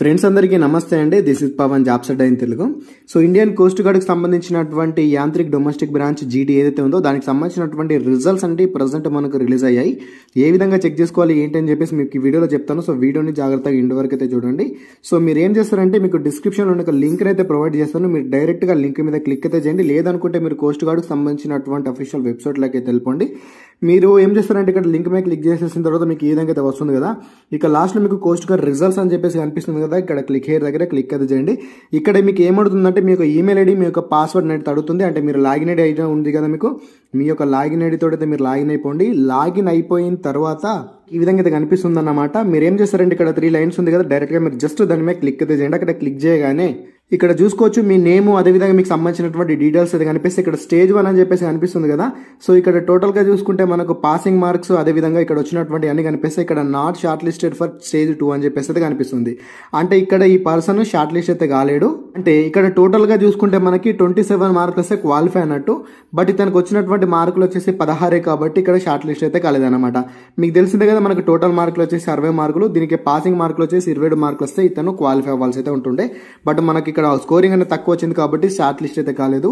friends అందరికీ నమస్తే అండి this is Pavan jobs adda in Telugu so Indian coast గార్డ్కి సంబంధించినటువంటి యాంత్రిక్ డొమెస్టిక్ బ్రాంచ్ జీడి ఏదైతే ఉందో దానికి సంబంధించినటువంటి రిజల్ట్స్ అంటే ప్రజెంట్ మనకు రిలీజ్ అయ్యాయి ఏ విధంగా చెక్ చేసుకోవాలి ఏంటి అని చెప్పేసి మీకు వీడియోలో చెప్తాను సో వీడియోని జాగ్రత్తగా ఇంటి వరకు అయితే చూడండి సో మీరు ఏం చేస్తారంటే మీకు డిస్క్రిప్షన్లో ఉన్న లింక్ అయితే ప్రొవైడ్ చేస్తాను మీరు డైరెక్ట్గా లింక్ మీద క్లిక్ అయితే చేయండి లేదనుకుంటే మీరు కోస్ట్ గార్డ్కి సంబంధించినటువంటి అఫీషియల్ వెబ్సైట్లోకి అయితే వెళ్ళిపోండి మీరు ఏం చేస్తారంటే ఇక్కడ లింక్ మీద క్లిక్ చేసేసిన తర్వాత మీకు ఈ విధంగా అయితే వస్తుంది కదా ఇక్కడ లాస్ట్లో మీకు కోస్ట్ గార్డ్ రిజల్ట్స్ అని చెప్పేసి కనిపిస్తుంది కదా ఇక్కడ క్లిక్ హెయిర్ దగ్గర క్లిక్ అది చేయండి ఇక్కడ మీకు ఏమడుతుందంటే మీ యొక్క ఈమెయిల్ ఐడి మీ యొక్క పాస్వర్డ్ అనేది అడుగుతుంది అంటే మీరు లాగిన్ ఐడి అయితే ఉంది కదా మీకు మీ యొక్క లాగిన్ ఐడితో అయితే మీరు లాగిన్ అయిపోండి లాగిన్ అయిపోయిన తర్వాత ఈ విధంగా అయితే కనిపిస్తుంది అన్నమాట మీరు ఏం చేస్తారంటే ఇక్కడ త్రీ లైన్స్ ఉంది కదా డైరెక్ట్గా మీరు జస్ట్ దాని మీద క్లిక్ అయితే చేయండి అక్కడ క్లిక్ చేయగానే ఇక్కడ చూసుకోవచ్చు మీ నేమ్ అదేవిధంగా మీకు సంబంధించినటువంటి డీటెయిల్స్ అది కనిపిస్తే ఇక్కడ స్టేజ్ వన్ అని చెప్పేసి కనిపిస్తుంది కదా సో ఇక్కడ టోటల్గా చూసుకుంటే మనకు పాసింగ్ మార్క్స్ అదేవిధంగా ఇక్కడ వచ్చినటువంటి అన్ని కనిపిస్తే ఇక్కడ not shortlisted for stage two అని చెప్పేసి అయితే కనిపిస్తుంది అంటే ఇక్కడ ఈ పర్సన్ షార్ట్ లిస్ట్ అయితే కాలేడు అంటే ఇక్కడ టోటల్గా చూసుకుంటే మనకి ట్వంటీ సెవెన్ మార్కులు వస్తే క్వాలిఫై అన్నట్టు బట్ ఇతనికి వచ్చినటువంటి మార్కులు వచ్చేసి పదహారే కాబట్టి ఇక్కడ షార్ట్ లిస్ట్ అయితే కాలేదన్నమాట మీకు తెలిసిందే కదా మనకు టోటల్ మార్కులు వచ్చేసి అరవై మార్కులు దీనికి పాసింగ్ మార్కులు వచ్చేసి ఇరవై మార్కులు వస్తే ఇతను క్వాలిఫై అవ్వాల్సి అయితే ఉంటుండే బట్ మనకి ఇక్కడ స్కోరింగ్ అనేది తక్కువ వచ్చింది కాబట్టి షార్ట్ లిస్ట్ అయితే కాలేదు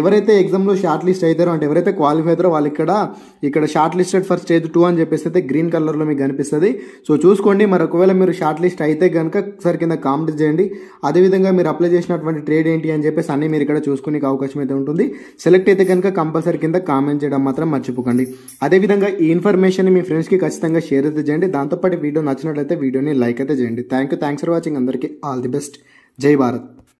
ఎవరైతే ఎగ్జామ్లో షార్ట్ లిస్ట్ అవుతారో అంటే ఎవరైతే క్వాలిఫై అవుతారో వాళ్ళు ఇక్కడ ఇక్కడ shortlisted for stage two అని చెప్పేసి అయితే గ్రీన్ కలర్లో మీకు కనిపిస్తుంది సో చూసుకోండి మరి ఒకవేళ మీరు షార్ట్ లిస్ట్ అయితే కనుక సార్ కింద కామెంట్ చేయండి అదేవిధంగా మీరు అప్లై చేసినటువంటి ట్రేడ్ ఏంటి అని చెప్పేసి అన్నీ మీరు ఇక్కడ చూసుకునే అవకాశం అయితే ఉంటుంది సెలెక్ట్ అయితే కనుక కంపల్సరీ కింద కామెంట్ చేయడం మాత్రం మర్చిపోకండి అదేవిధంగా ఈ ఇన్ఫర్మేషన్ మీ ఫ్రెండ్స్కి ఖచ్చితంగా షేర్ అయితే చేయండి దాంతోపాటు వీడియో నచ్చినట్లయితే వీడియోని లైక్ అయితే చేయండి thank you thanks for watching అందరికీ ఆల్ ది బెస్ట్ జై భారత్